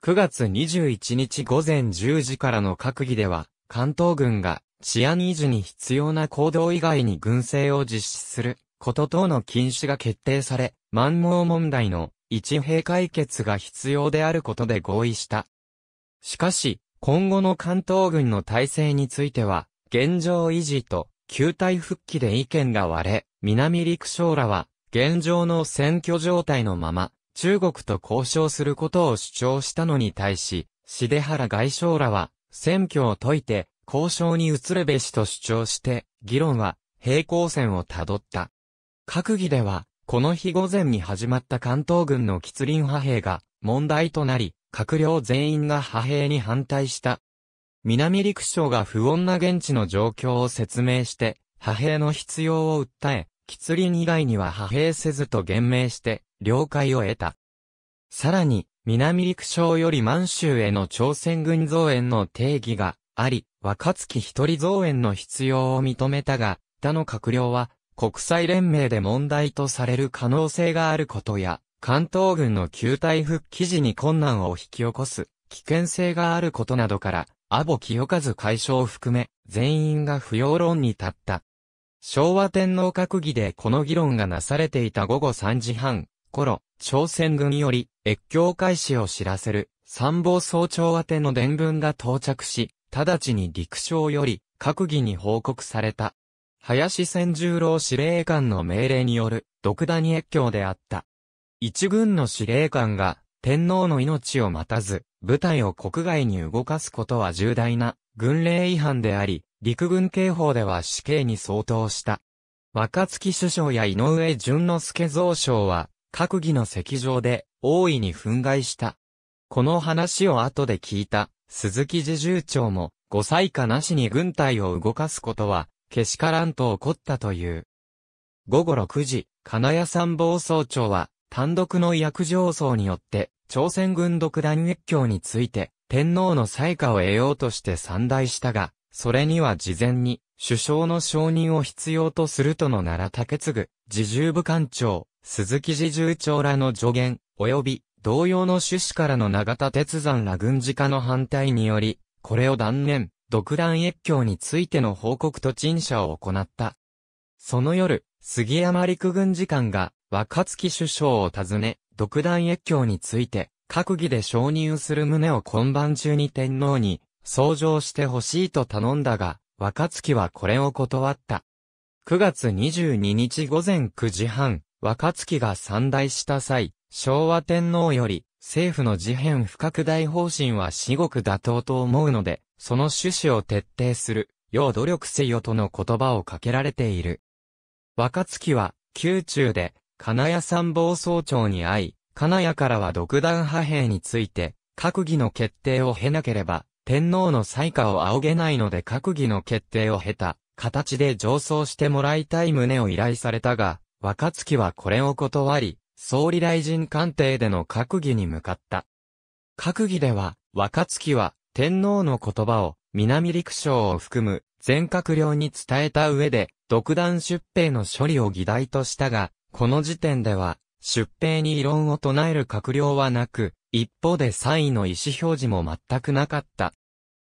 9月21日午前10時からの閣議では、関東軍が治安維持に必要な行動以外に軍政を実施すること等の禁止が決定され、満能問題の一平解決が必要であることで合意した。しかし、今後の関東軍の体制については、現状維持と、旧態復帰で意見が割れ、南陸将らは、現状の選挙状態のまま、中国と交渉することを主張したのに対し、シデ原外相らは、選挙を解いて、交渉に移るべしと主張して、議論は、平行線をたどった。閣議では、この日午前に始まった関東軍の吉林派兵が、問題となり、閣僚全員が派兵に反対した。南陸省が不穏な現地の状況を説明して、派兵の必要を訴え、吉林以外には派兵せずと言明して、了解を得た。さらに、南陸省より満州への朝鮮軍増援の定義があり、若月一人増援の必要を認めたが、他の閣僚は、国際連盟で問題とされる可能性があることや、関東軍の旧体復帰時に困難を引き起こす危険性があることなどから、阿保清和解消を含め、全員が不要論に立った。昭和天皇閣議でこの議論がなされていた午後3時半頃、朝鮮軍より越境開始を知らせる参謀総長宛ての伝聞が到着し、直ちに陸将より閣議に報告された。林千十郎司令官の命令による独断に越境であった。一軍の司令官が天皇の命を待たず、部隊を国外に動かすことは重大な軍令違反であり、陸軍刑法では死刑に相当した。若月首相や井上淳之介蔵相は、閣議の席上で大いに憤慨した。この話を後で聞いた鈴木侍従長も、五歳下なしに軍隊を動かすことは、けしからんと怒ったという。午後6時、金谷参謀総長は、単独の役上層によって、朝鮮軍独断越境について、天皇の裁可を得ようとして散大したが、それには事前に、首相の承認を必要とするとの奈良竹継、自重部官長、鈴木自重長らの助言、及び、同様の趣旨からの長田鉄山ら軍事化の反対により、これを断念、独断越境についての報告と陳謝を行った。その夜、杉山陸軍次官が、若月首相を訪ね、独断越境について、閣議で承認する旨を今晩中に天皇に、奏上してほしいと頼んだが、若月はこれを断った。9月22日午前9時半、若月が参大した際、昭和天皇より、政府の事変不拡大方針は至極妥当と思うので、その趣旨を徹底する、よう努力せよとの言葉をかけられている。若月は、宮中で、金谷参謀総長に会い、金谷からは独断派兵について、閣議の決定を経なければ、天皇の最下を仰げないので閣議の決定を経た、形で上奏してもらいたい旨を依頼されたが、若月はこれを断り、総理大臣官邸での閣議に向かった。閣議では、若月は、天皇の言葉を、南陸省を含む、全閣僚に伝えた上で、独断出兵の処理を議題としたが、この時点では、出兵に異論を唱える閣僚はなく、一方で3位の意思表示も全くなかった。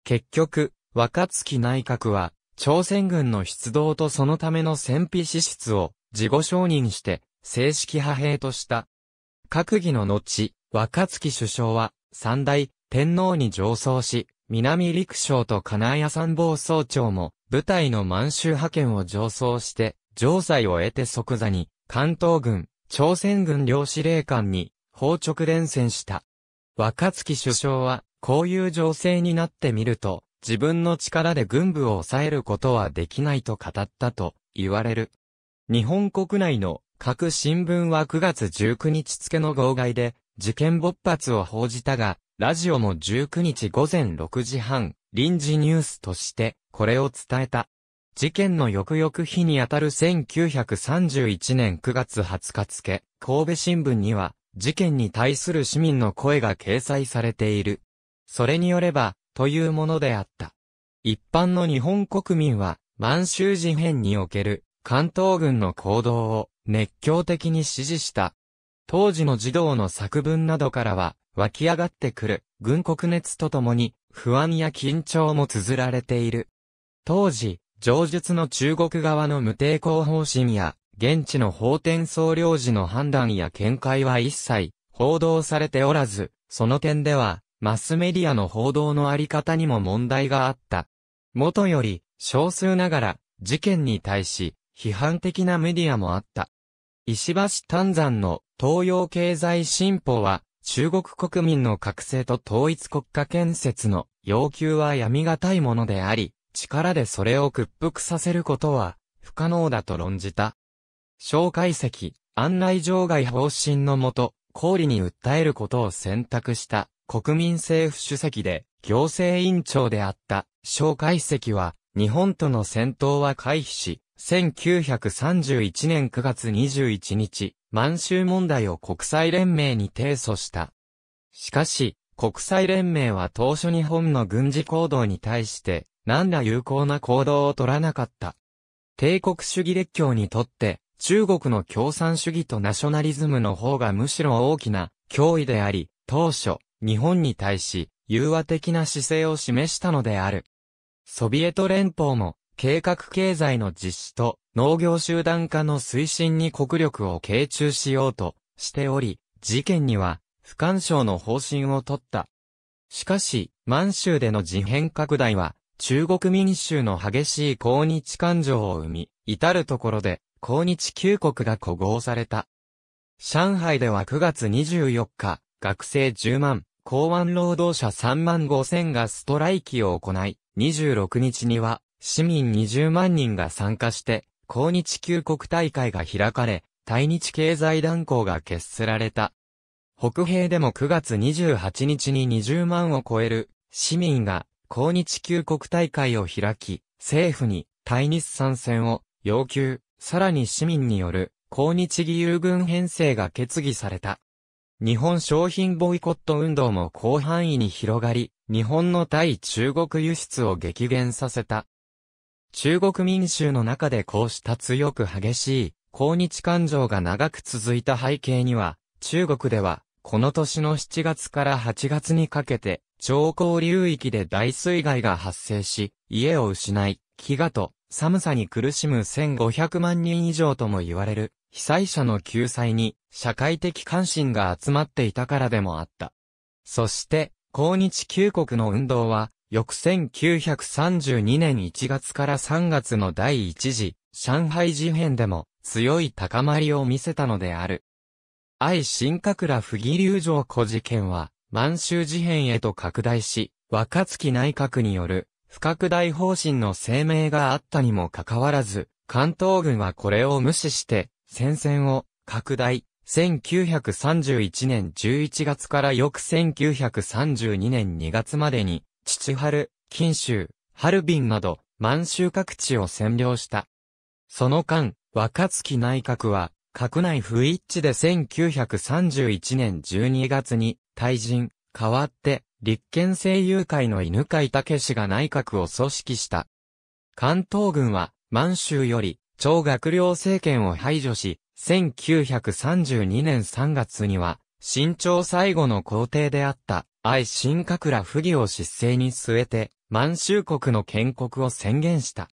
結局、若月内閣は、朝鮮軍の出動とそのための戦費支出を自己承認して、正式派兵とした。閣議の後、若月首相は、三大、天皇に上奏し、南陸省と金谷参謀総長も、部隊の満州派遣を上奏して、上塞を得て即座に、関東軍、朝鮮軍両司令官に、報直連戦した。若月首相は、こういう情勢になってみると、自分の力で軍部を抑えることはできないと語ったと言われる。日本国内の各新聞は9月19日付の号外で事件勃発を報じたが、ラジオも19日午前6時半、臨時ニュースとしてこれを伝えた。事件の翌々日にあたる1931年9月20日付、神戸新聞には、事件に対する市民の声が掲載されている。それによれば、というものであった。一般の日本国民は、満州事変における関東軍の行動を熱狂的に支持した。当時の児童の作文などからは湧き上がってくる軍国熱とともに不安や緊張も綴られている。当時、上述の中国側の無抵抗方針や、現地の法典総領事の判断や見解は一切報道されておらず、その点では、マスメディアの報道のあり方にも問題があった。もとより、少数ながら、事件に対し、批判的なメディアもあった。石橋丹山の東洋経済新報は、中国国民の覚醒と統一国家建設の要求は闇がたいものであり、力でそれを屈服させることは不可能だと論じた。小介析、案内場外方針のもと、理に訴えることを選択した国民政府主席で行政委員長であった小介析は日本との戦闘は回避し、1931年9月21日、満州問題を国際連盟に提訴した。しかし、国際連盟は当初日本の軍事行動に対して、何ら有効な行動を取らなかった。帝国主義列強にとって、中国の共産主義とナショナリズムの方がむしろ大きな脅威であり、当初、日本に対し、融和的な姿勢を示したのである。ソビエト連邦も、計画経済の実施と農業集団化の推進に国力を傾注しようとしており、事件には不干渉の方針を取った。しかし、満州での事変拡大は中国民衆の激しい抗日感情を生み、至るところで抗日旧国が古豪された。上海では9月24日、学生10万、港湾労働者3万5千がストライキを行い、26日には市民20万人が参加して、抗日旧国大会が開かれ、対日経済断交が決せられた。北平でも9月28日に20万を超える市民が抗日救国大会を開き、政府に対日参戦を要求、さらに市民による抗日義勇軍編成が決議された。日本商品ボイコット運動も広範囲に広がり、日本の対中国輸出を激減させた。中国民衆の中でこうした強く激しい抗日感情が長く続いた背景には、中国ではこの年の7月から8月にかけて長江流域で大水害が発生し、家を失い、飢餓と寒さに苦しむ1500万人以上とも言われる、被災者の救済に社会的関心が集まっていたからでもあった。そして、抗日旧国の運動は、翌1932年1月から3月の第一次、上海事変でも強い高まりを見せたのである。愛新閣ら不義流上古事件は、満州事変へと拡大し、若月内閣による不拡大方針の声明があったにもかかわらず、関東軍はこれを無視して、戦線を拡大。1931年11月から翌1932年2月までに、父春、近州、ハルビンなど、満州各地を占領した。その間、若月内閣は、閣内不一致で1931年12月に退陣、代わって立憲政友会の犬飼武氏が内閣を組織した。関東軍は満州より超学僚政権を排除し、1932年3月には、新朝最後の皇帝であった、愛新閣ら不義を失勢に据えて、満州国の建国を宣言した。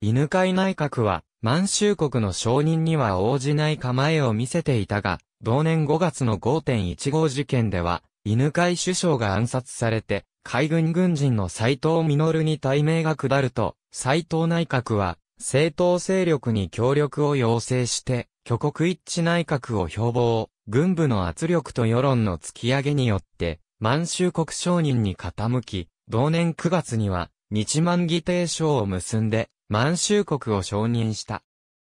犬飼内閣は、満州国の承認には応じない構えを見せていたが、同年5月の5.15事件では、犬飼首相が暗殺されて、海軍軍人の斎藤実に対面が下ると、斎藤内閣は、政党勢力に協力を要請して、挙国一致内閣を標榜、軍部の圧力と世論の突き上げによって、満州国承認に傾き、同年9月には、日満議定書を結んで、満州国を承認した。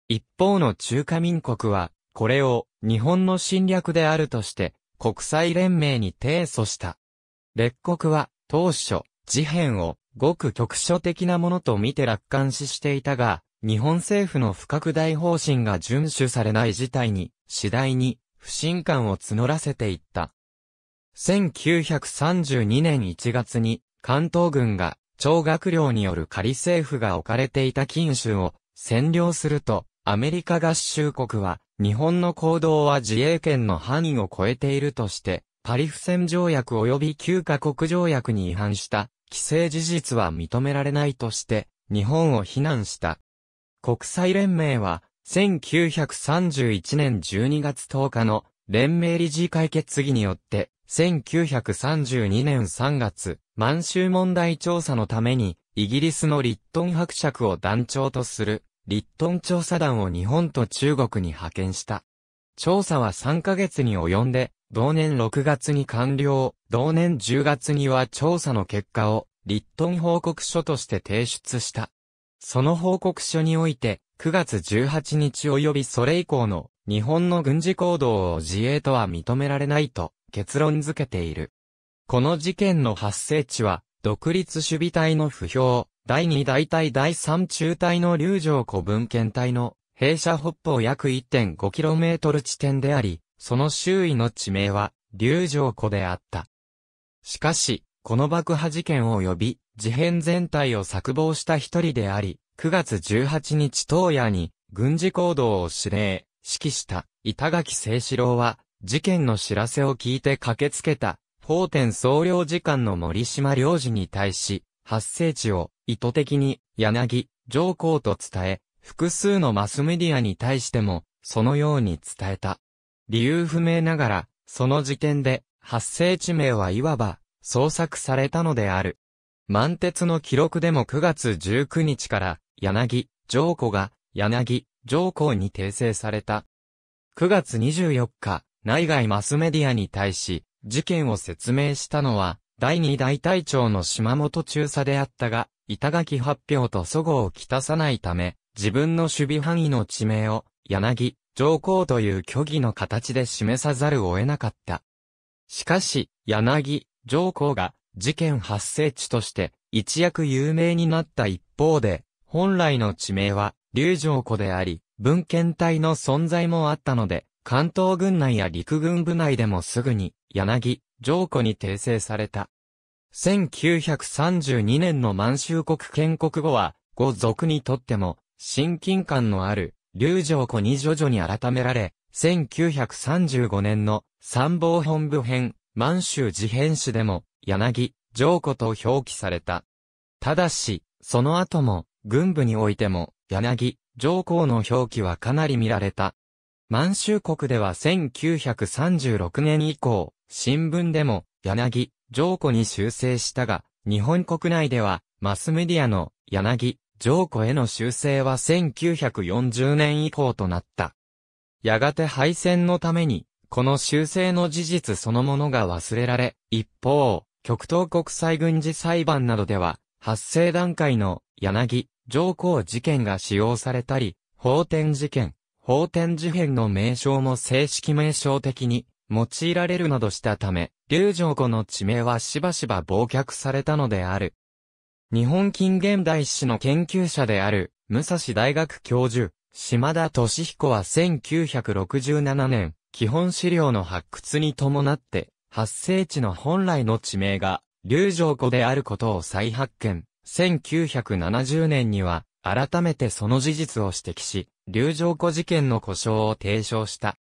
一方の中華民国は、これを日本の侵略であるとして、国際連盟に提訴した。列国は、当初、事変を、ごく局所的なものと見て楽観視していたが、日本政府の不拡大方針が遵守されない事態に、次第に、不信感を募らせていった。1932年1月に、関東軍が超学寮による仮政府が置かれていた禁州を占領すると、アメリカ合衆国は、日本の行動は自衛権の範囲を超えているとして、パリ不戦条約及び旧加国条約に違反した、規制事実は認められないとして、日本を非難した。国際連盟は、1931年12月10日の連盟理事会決議によって、1932年3月、満州問題調査のために、イギリスのリットン伯爵を団長とする、リットン調査団を日本と中国に派遣した。調査は3ヶ月に及んで、同年6月に完了、同年10月には調査の結果を、リットン報告書として提出した。その報告書において、9月18日及びそれ以降の日本の軍事行動を自衛とは認められないと結論付けている。この事件の発生地は、独立守備隊の不評、第2大隊第3中隊の竜城古文献隊の弊社北方約 1.5km 地点であり、その周囲の地名は、竜城湖であった。しかし、この爆破事件を呼び、事変全体を策謀した一人であり、9月18日東野に、軍事行動を指令、指揮した、板垣清志郎は、事件の知らせを聞いて駆けつけた、法典総領事官の森島領事に対し、発生地を意図的に柳、上皇と伝え、複数のマスメディアに対しても、そのように伝えた。理由不明ながら、その時点で、発生地名はいわば、捜索されたのである。満鉄の記録でも9月19日から、柳、上皇が、柳、上皇に訂正された。9月24日、内外マスメディアに対し、事件を説明したのは、第二大隊長の島本中佐であったが、板垣発表と祖語をきたさないため、自分の守備範囲の地名を、柳、上皇という虚偽の形で示さざるを得なかった。しかし、柳、上皇が、事件発生地として、一躍有名になった一方で、本来の地名は、龍城湖であり、文献体の存在もあったので、関東軍内や陸軍部内でもすぐに、柳、上古に訂正された。1932年の満州国建国後は、ご族にとっても、親近感のある、龍城古に徐々に改められ、1935年の参謀本部編、満州事変史でも、柳、上古と表記された。ただし、その後も、軍部においても、柳、上皇の表記はかなり見られた。満州国では1936年以降、新聞でも、柳、上古に修正したが、日本国内では、マスメディアの、柳、上古への修正は1940年以降となった。やがて敗戦のために、この修正の事実そのものが忘れられ、一方、極東国際軍事裁判などでは、発生段階の、柳、上皇事件が使用されたり、法典事件、法天事変の名称も正式名称的に用いられるなどしたため、龍城湖の地名はしばしば忘却されたのである。日本近現代史の研究者である、武蔵大学教授、島田敏彦は1967年、基本資料の発掘に伴って、発生地の本来の地名が、龍城湖であることを再発見。1970年には、改めてその事実を指摘し、流浄湖事件の故障を提唱した。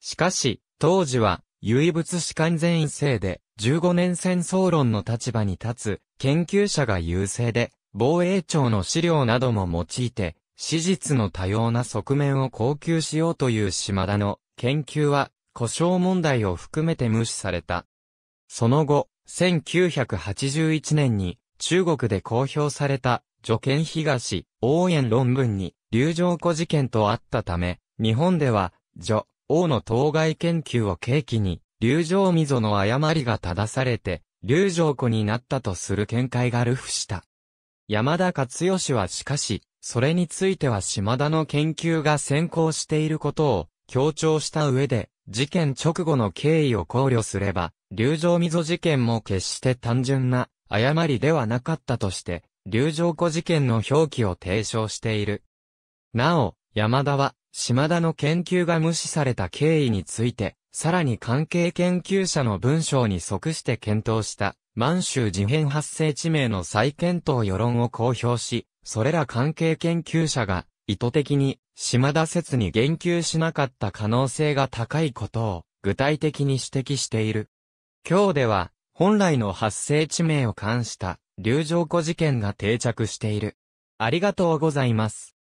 しかし、当時は、唯物史完全異性で、15年戦争論の立場に立つ、研究者が優勢で、防衛庁の資料なども用いて、史実の多様な側面を高級しようという島田の研究は、故障問題を含めて無視された。その後、1981年に中国で公表された助見東応援論文に流浄湖事件とあったため、日本では、女王の当該研究を契機に、流浄溝の誤りが正されて、流浄湖になったとする見解が流布した。山田勝義はしかし、それについては島田の研究が先行していることを強調した上で、事件直後の経緯を考慮すれば、流浄溝事件も決して単純な誤りではなかったとして、流浄湖事件の表記を提唱している。なお、山田は、島田の研究が無視された経緯について、さらに関係研究者の文章に即して検討した、満州事変発生地名の再検討世論を公表し、それら関係研究者が、意図的に、島田説に言及しなかった可能性が高いことを、具体的に指摘している。今日では、本来の発生地名を冠した、流浄湖事件が定着している。ありがとうございます。